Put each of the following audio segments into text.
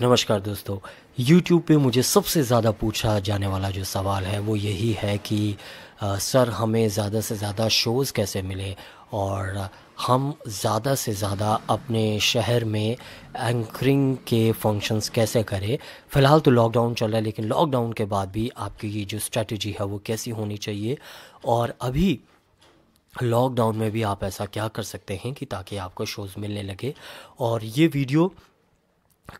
नमस्कार दोस्तों YouTube पे मुझे सबसे ज़्यादा पूछा जाने वाला जो सवाल है वो यही है कि आ, सर हमें ज़्यादा से ज़्यादा शोज़ कैसे मिले और हम ज़्यादा से ज़्यादा अपने शहर में एंकरिंग के फंक्शंस कैसे करें फ़िलहाल तो लॉकडाउन चल रहा है लेकिन लॉकडाउन के बाद भी आपकी ये जो स्ट्रेटजी है वो कैसी होनी चाहिए और अभी लॉकडाउन में भी आप ऐसा क्या कर सकते हैं कि ताकि आपको शोज़ मिलने लगे और ये वीडियो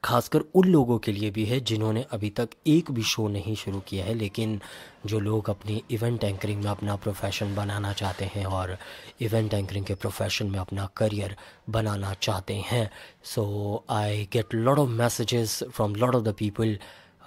खासकर उन लोगों के लिए भी है जिन्होंने अभी तक एक भी शो नहीं शुरू किया है लेकिन जो लोग अपनी इवेंट एंकरिंग में अपना प्रोफेशन बनाना चाहते हैं और इवेंट एंकरिंग के प्रोफेशन में अपना करियर बनाना चाहते हैं so I get lot of messages from lot of the people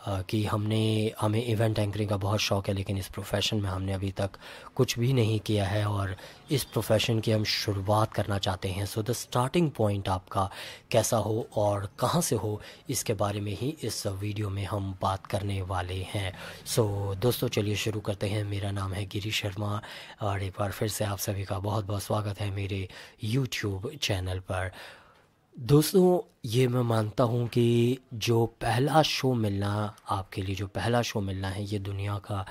कि हमने हमें इवेंट एंकरिंग का बहुत शौक़ है लेकिन इस प्रोफेशन में हमने अभी तक कुछ भी नहीं किया है और इस प्रोफेशन की हम शुरुआत करना चाहते हैं सो द स्टार्टिंग पॉइंट आपका कैसा हो और कहाँ से हो इसके बारे में ही इस वीडियो में हम बात करने वाले हैं सो so, दोस्तों चलिए शुरू करते हैं मेरा नाम है गिरीश शर्मा और एक बार फिर से आप सभी का बहुत बहुत स्वागत है मेरे यूट्यूब चैनल पर दोस्तों ये मैं मानता हूँ कि जो पहला शो मिलना आपके लिए जो पहला शो मिलना है ये दुनिया का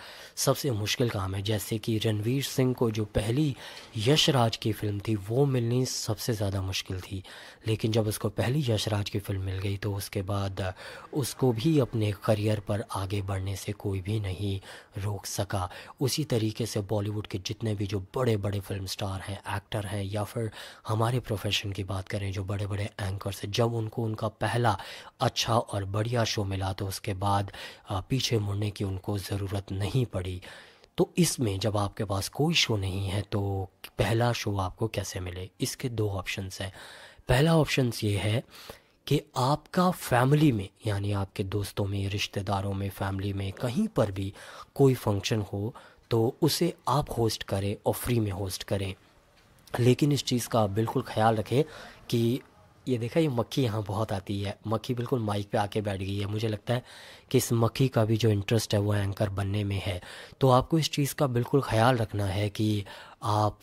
सबसे मुश्किल काम है जैसे कि रणवीर सिंह को जो पहली यशराज की फ़िल्म थी वो मिलनी सबसे ज़्यादा मुश्किल थी लेकिन जब उसको पहली यशराज की फ़िल्म मिल गई तो उसके बाद उसको भी अपने करियर पर आगे बढ़ने से कोई भी नहीं रोक सका उसी तरीके से बॉलीवुड के जितने भी जो बड़े बड़े फिल्म स्टार हैं एक्टर हैं या फिर हमारे प्रोफेशन की बात करें जो बड़े बड़े एंकर से जब उनको उनका पहला अच्छा और बढ़िया शो मिला तो उसके बाद पीछे मुड़ने की उनको ज़रूरत नहीं पड़ी तो इसमें जब आपके पास कोई शो नहीं है तो पहला शो आपको कैसे मिले इसके दो ऑप्शंस हैं पहला ऑप्शंस ये है कि आपका फैमिली में यानी आपके दोस्तों में रिश्तेदारों में फैमिली में कहीं पर भी कोई फंक्शन हो तो उसे आप होस्ट करें और फ्री में होस्ट करें लेकिन इस चीज़ का बिल्कुल ख्याल रखें कि ये देखा ये मक्खी यहाँ बहुत आती है मक्खी बिल्कुल माइक पे आके बैठ गई है मुझे लगता है कि इस मक्खी का भी जो इंटरेस्ट है वो एंकर बनने में है तो आपको इस चीज़ का बिल्कुल ख्याल रखना है कि आप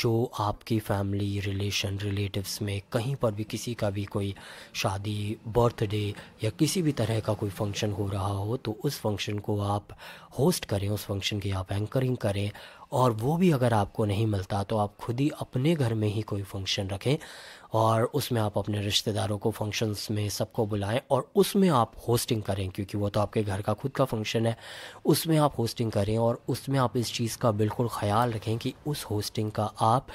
जो आपकी फैमिली रिलेशन रिलेटिव्स में कहीं पर भी किसी का भी कोई शादी बर्थडे या किसी भी तरह का कोई फंक्शन हो रहा हो तो उस फंक्शन को आप होस्ट करें उस फंक्शन की आप एंकरिंग करें और वो भी अगर आपको नहीं मिलता तो आप खुद ही अपने घर में ही कोई फंक्शन रखें और उसमें आप अपने रिश्तेदारों को फंक्शंस में सबको बुलाएं और उसमें आप होस्टिंग करें क्योंकि वो तो आपके घर का खुद का फंक्शन है उसमें आप होस्टिंग करें और उसमें आप इस चीज़ का बिल्कुल ख्याल रखें कि उस होस्टिंग का आप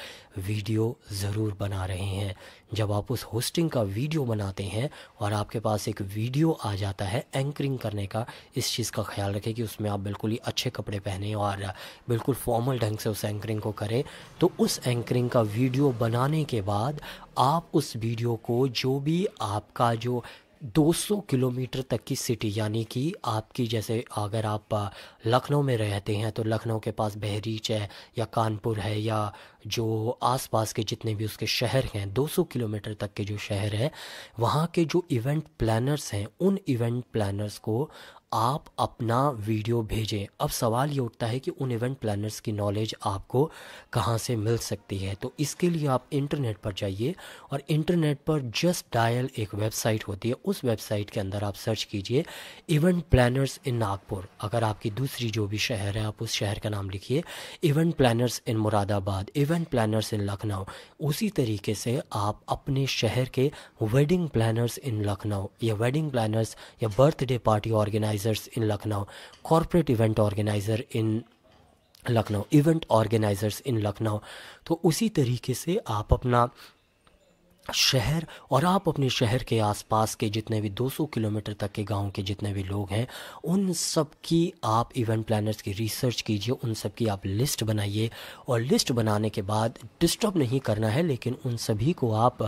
वीडियो ज़रूर बना रहे हैं जब आप उस होस्टिंग का वीडियो बनाते हैं और आपके पास एक वीडियो आ जाता है एंकरिंग करने का इस चीज़ का ख्याल रखें कि उसमें आप बिल्कुल ही अच्छे कपड़े पहने और बिल्कुल फॉर्मल ढंग से उस एंकरिंग को करें तो उस एंकरिंग का वीडियो बनाने के बाद आप उस वीडियो को जो भी आपका जो 200 किलोमीटर तक की सिटी यानी कि आपकी जैसे अगर आप लखनऊ में रहते हैं तो लखनऊ के पास बहरीच है या कानपुर है या जो आसपास के जितने भी उसके शहर हैं 200 किलोमीटर तक के जो शहर हैं वहाँ के जो इवेंट प्लानर्स हैं उन इवेंट प्लानर्स को आप अपना वीडियो भेजें अब सवाल ये उठता है कि उन इवेंट प्लानर्स की नॉलेज आपको कहाँ से मिल सकती है तो इसके लिए आप इंटरनेट पर जाइए और इंटरनेट पर जस्ट डायल एक वेबसाइट होती है उस वेबसाइट के अंदर आप सर्च कीजिए इवेंट प्लानर्स इन नागपुर अगर आपकी दूसरी जो भी शहर है आप उस शहर का नाम लिखिए event planners in Moradabad event planners in Lucknow उसी तरीके से आप अपने शहर के वेडिंग प्लानर्स इन लखनऊ या वेडिंग प्लानर्स या birthday party organise organisers in Lucknow corporate event organiser in Lucknow event organisers in Lucknow तो उसी तरीके से आप अपना शहर और आप अपने शहर के आसपास के जितने भी 200 किलोमीटर तक के गांव के जितने भी लोग हैं उन सब की आप इवेंट प्लानर्स की रिसर्च कीजिए उन सब की आप लिस्ट बनाइए और लिस्ट बनाने के बाद डिस्टर्ब नहीं करना है लेकिन उन सभी को आप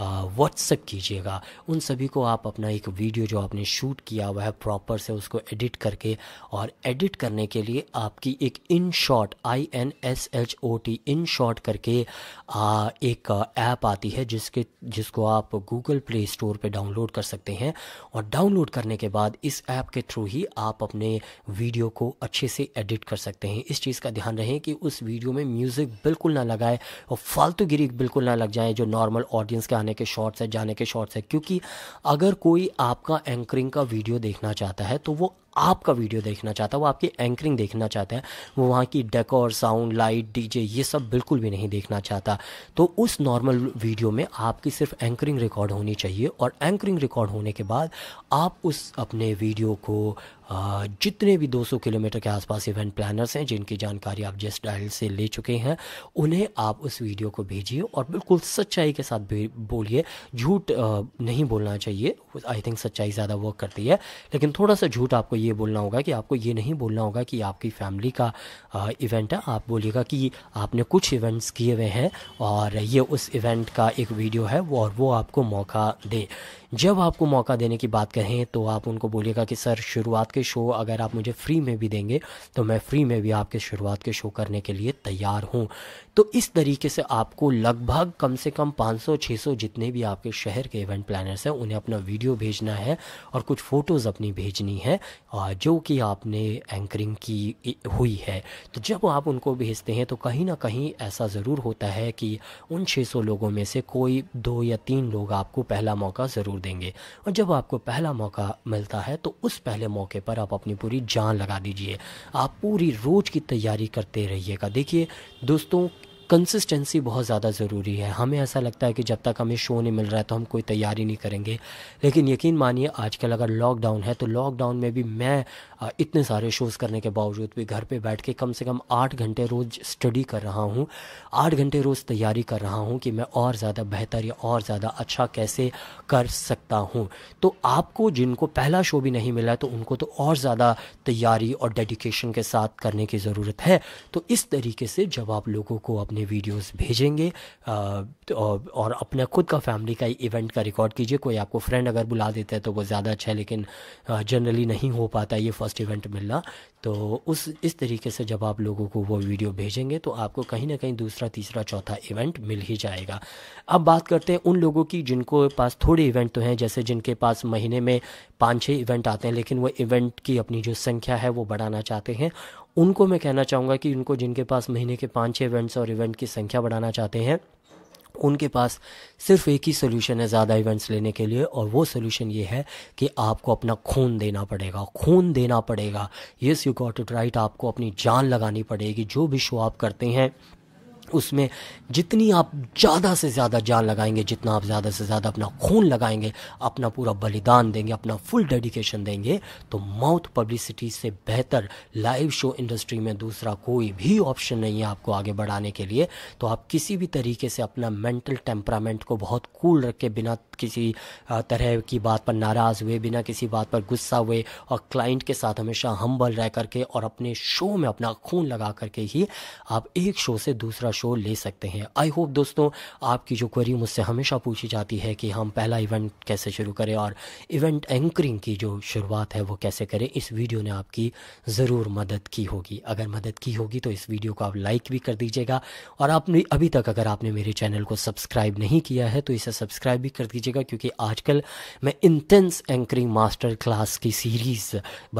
व्हाट्सएप कीजिएगा उन सभी को आप अपना एक वीडियो जो आपने शूट किया हुआ है प्रॉपर से उसको एडिट करके और एडिट करने के लिए आपकी एक InShot I N S H O T InShot करके आ, एक ऐप आती है जिसके जिसको आप गूगल प्ले स्टोर पे डाउनलोड कर सकते हैं और डाउनलोड करने के बाद इस ऐप के थ्रू ही आप अपने वीडियो को अच्छे से एडिट कर सकते हैं इस चीज़ का ध्यान रहे कि उस वीडियो में म्यूज़िक बिल्कुल ना लगाए और फालतूगिरी बिल्कुल ना लग जाए जो नॉर्मल ऑडियंस के आने के शॉर्ट्स है जाने के शॉर्ट्स है क्योंकि अगर कोई आपका एंकरिंग का वीडियो देखना चाहता है तो वो आपका वीडियो देखना चाहता है वो आपकी एंकरिंग देखना चाहता है वो वहाँ की डेकोर साउंड लाइट डीजे ये सब बिल्कुल भी नहीं देखना चाहता तो उस नॉर्मल वीडियो में आपकी सिर्फ एंकरिंग रिकॉर्ड होनी चाहिए और एंकरिंग रिकॉर्ड होने के बाद आप उस अपने वीडियो को जितने भी 200 किलोमीटर के आसपास इवेंट प्लानर्स हैं जिनकी जानकारी आप जिस डायल से ले चुके हैं उन्हें आप उस वीडियो को भेजिए और बिल्कुल सच्चाई के साथ बोलिए झूठ नहीं बोलना चाहिए आई थिंक सच्चाई ज़्यादा वर्क करती है लेकिन थोड़ा सा झूठ आपको ये बोलना होगा कि आपको ये नहीं बोलना होगा कि आपकी फैमिली का इवेंट है आप बोलिएगा कि आपने कुछ इवेंट्स किए हुए हैं और ये उस इवेंट का एक वीडियो है वो और वो आपको मौका दे जब आपको मौका देने की बात कहें तो आप उनको बोलिएगा कि सर शुरुआत के के शो अगर आप मुझे फ्री में भी देंगे तो मैं फ्री में भी आपके शुरुआत के शो करने के लिए तैयार हूँ तो इस तरीके से आपको लगभग कम से कम 500-600 जितने भी आपके शहर के इवेंट प्लानर्स हैं उन्हें अपना वीडियो भेजना है और कुछ फ़ोटोज़ अपनी भेजनी है जो कि आपने एंकरिंग की हुई है तो जब आप उनको भेजते हैं तो कहीं ना कहीं ऐसा ज़रूर होता है कि उन 600 लोगों में से कोई दो या तीन लोग आपको पहला मौका ज़रूर देंगे और जब आपको पहला मौका मिलता है तो उस पहले मौके पर पर आप अपनी पूरी जान लगा दीजिए आप पूरी रोज़ की तैयारी करते रहिएगा देखिए दोस्तों कंसिस्टेंसी बहुत ज़्यादा ज़रूरी है हमें ऐसा लगता है कि जब तक हमें शो नहीं मिल रहा है तो हम कोई तैयारी नहीं करेंगे लेकिन यकीन मानिए आजकल अगर लॉकडाउन है तो लॉकडाउन में भी मैं इतने सारे शोज़ करने के बावजूद भी घर पर बैठ के कम से कम आठ घंटे रोज़ स्टडी कर रहा हूँ आठ घंटे रोज़ तैयारी कर रहा हूँ कि मैं और ज़्यादा बेहतर या और ज़्यादा अच्छा कैसे कर सकता हूँ तो आपको जिनको पहला शो भी नहीं मिला तो उनको तो और ज़्यादा तैयारी और डेडिकेशन के साथ करने की ज़रूरत है तो इस तरीके से जब आप लोगों को अपने अपने वीडियोस भेजेंगे तो और अपना खुद का फैमिली का इवेंट का रिकॉर्ड कीजिए कोई आपको फ्रेंड अगर बुला देता है तो वो ज़्यादा अच्छा है लेकिन जनरली नहीं हो पाता ये फर्स्ट इवेंट मिलना तो उस इस तरीके से जब आप लोगों को वो वीडियो भेजेंगे तो आपको कहीं ना कहीं दूसरा तीसरा चौथा इवेंट मिल ही जाएगा अब बात करते हैं उन लोगों की जिनको पास थोड़े इवेंट तो हैं जैसे जिनके पास महीने में पाँच छः इवेंट आते हैं लेकिन वो इवेंट की अपनी जो संख्या है वो बढ़ाना चाहते हैं उनको मैं कहना चाहूँगा कि उनको जिनके पास महीने के पाँच छः इवेंट्स और इवेंट की संख्या बढ़ाना चाहते हैं उनके पास सिर्फ एक ही सोल्यूशन है ज़्यादा इवेंट्स लेने के लिए और वो सोल्यूशन ये है कि आपको अपना खून देना पड़ेगा खून देना पड़ेगा yes you got it right आपको अपनी जान लगानी पड़ेगी जो भी शो आप करते हैं उसमें जितनी आप ज़्यादा से ज़्यादा जान लगाएंगे जितना आप ज़्यादा से ज़्यादा अपना खून लगाएंगे अपना पूरा बलिदान देंगे अपना फुल डेडिकेशन देंगे तो माउथ पब्लिसिटी से बेहतर लाइव शो इंडस्ट्री में दूसरा कोई भी ऑप्शन नहीं है आपको आगे बढ़ाने के लिए तो आप किसी भी तरीके से अपना मेंटल टेम्परामेंट को बहुत कूल रख के बिना किसी तरह की बात पर नाराज़ हुए बिना किसी बात पर गुस्सा हुए और क्लाइंट के साथ हमेशा हम्बल रह करके और अपने शो में अपना खून लगा करके ही आप एक शो से दूसरा शो ले सकते हैं आई होप दोस्तों आपकी जो क्वेरी मुझसे हमेशा पूछी जाती है कि हम पहला इवेंट कैसे शुरू करें और इवेंट एंकरिंग की जो शुरुआत है वो कैसे करें इस वीडियो ने आपकी ज़रूर मदद की होगी अगर मदद की होगी तो इस वीडियो को आप लाइक भी कर दीजिएगा और आपने अभी तक अगर आपने मेरे चैनल को सब्सक्राइब नहीं किया है तो इसे सब्सक्राइब भी कर दीजिएगा क्योंकि आजकल मैं इंटेंस एंकरिंग मास्टर क्लास की सीरीज़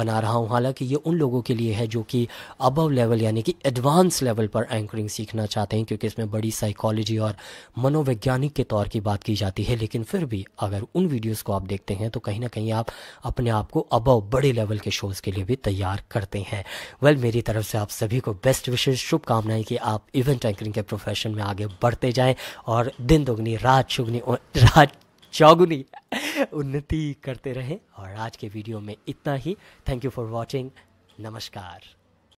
बना रहा हूँ हालांकि ये उन लोगों के लिए है जो कि अबव लेवल यानी कि एडवांस लेवल पर एंकरिंग सीखना चाहते बताते हैं क्योंकि इसमें बड़ी साइकोलॉजी और मनोवैज्ञानिक के तौर की बात की जाती है लेकिन फिर भी अगर उन वीडियोज़ को आप देखते हैं तो कहीं ना कहीं आप अपने आप को अबव बड़े लेवल के शोज़ के लिए भी तैयार करते हैं वेल मेरी तरफ से आप सभी को बेस्ट विशेष शुभकामनाएं कि आप इवेंट एंकरिंग के प्रोफेशन में आगे बढ़ते जाएं और दिन दोगुनी रात चुगनी रात चौगुनी उन्नति करते रहें और आज के वीडियो में इतना ही थैंक यू फॉर वॉचिंग नमस्कार